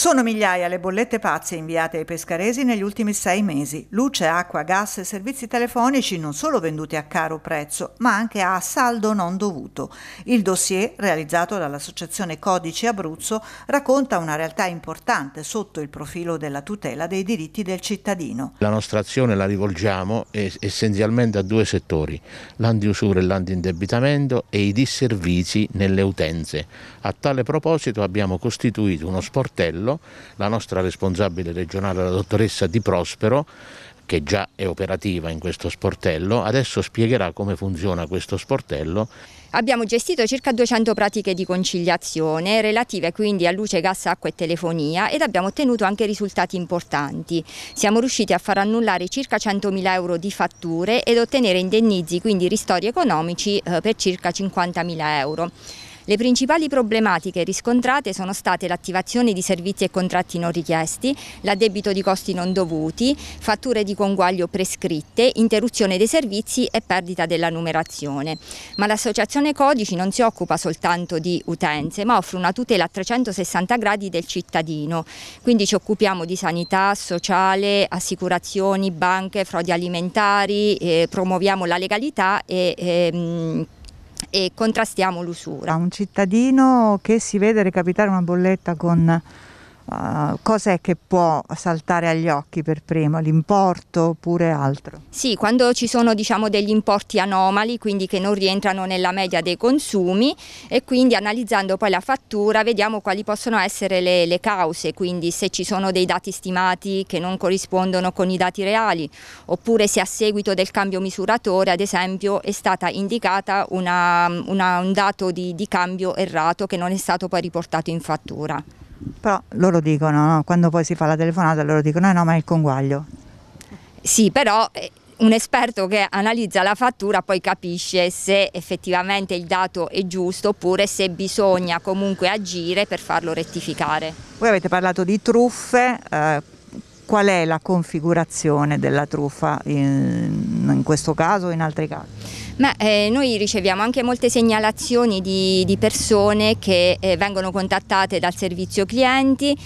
Sono migliaia le bollette pazze inviate ai pescaresi negli ultimi sei mesi. Luce, acqua, gas e servizi telefonici non solo venduti a caro prezzo, ma anche a saldo non dovuto. Il dossier, realizzato dall'Associazione Codici Abruzzo, racconta una realtà importante sotto il profilo della tutela dei diritti del cittadino. La nostra azione la rivolgiamo eh, essenzialmente a due settori, l'andiusura e l'antindebitamento e i disservizi nelle utenze. A tale proposito abbiamo costituito uno sportello farlo, la nostra responsabile regionale, la dottoressa Di Prospero, che già è operativa in questo sportello, adesso spiegherà come funziona questo sportello Abbiamo gestito circa 200 pratiche di conciliazione relative quindi a luce, gas, acqua e telefonia ed abbiamo ottenuto anche risultati importanti. Siamo riusciti a far annullare circa 100.000 euro di fatture ed ottenere indennizi, quindi ristori economici, eh, per circa 50.000 euro. Le principali problematiche riscontrate sono state l'attivazione di servizi e contratti non richiesti, l'addebito di costi non dovuti, fatture di conguaglio prescritte, interruzione dei servizi e perdita della numerazione. Ma l'associazione Codici non si occupa soltanto di utenze, ma offre una tutela a 360 gradi del cittadino. Quindi ci occupiamo di sanità, sociale, assicurazioni, banche, frodi alimentari, eh, promuoviamo la legalità e ehm, e contrastiamo l'usura. Un cittadino che si vede recapitare una bolletta con Uh, ah, cosa è che può saltare agli occhi per primo, l'importo oppure altro? Sì, quando ci sono diciamo, degli importi anomali, quindi che non rientrano nella media dei consumi e quindi analizzando poi la fattura vediamo quali possono essere le, le cause, quindi se ci sono dei dati stimati che non corrispondono con i dati reali oppure se a seguito del cambio misuratore ad esempio è stata indicata una, una, un dato di, di cambio errato che non è stato poi riportato in fattura. Però loro dicono, no? quando poi si fa la telefonata, loro dicono eh, no, ma è il conguaglio. Sì, però eh, un esperto che analizza la fattura poi capisce se effettivamente il dato è giusto oppure se bisogna comunque agire per farlo rettificare. Voi avete parlato di truffe, eh, qual è la configurazione della truffa in, in questo caso o in altri casi? Ma, eh, noi riceviamo anche molte segnalazioni di, di persone che eh, vengono contattate dal servizio clienti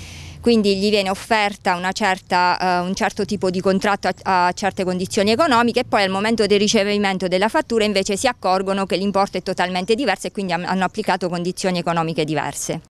quindi gli viene offerta certa, uh, un certo tipo di contratto a, a, certe condizioni economiche e poi al momento del ricevimento della fattura invece si accorgono che l'importo è totalmente diverso e quindi hanno applicato condizioni economiche diverse.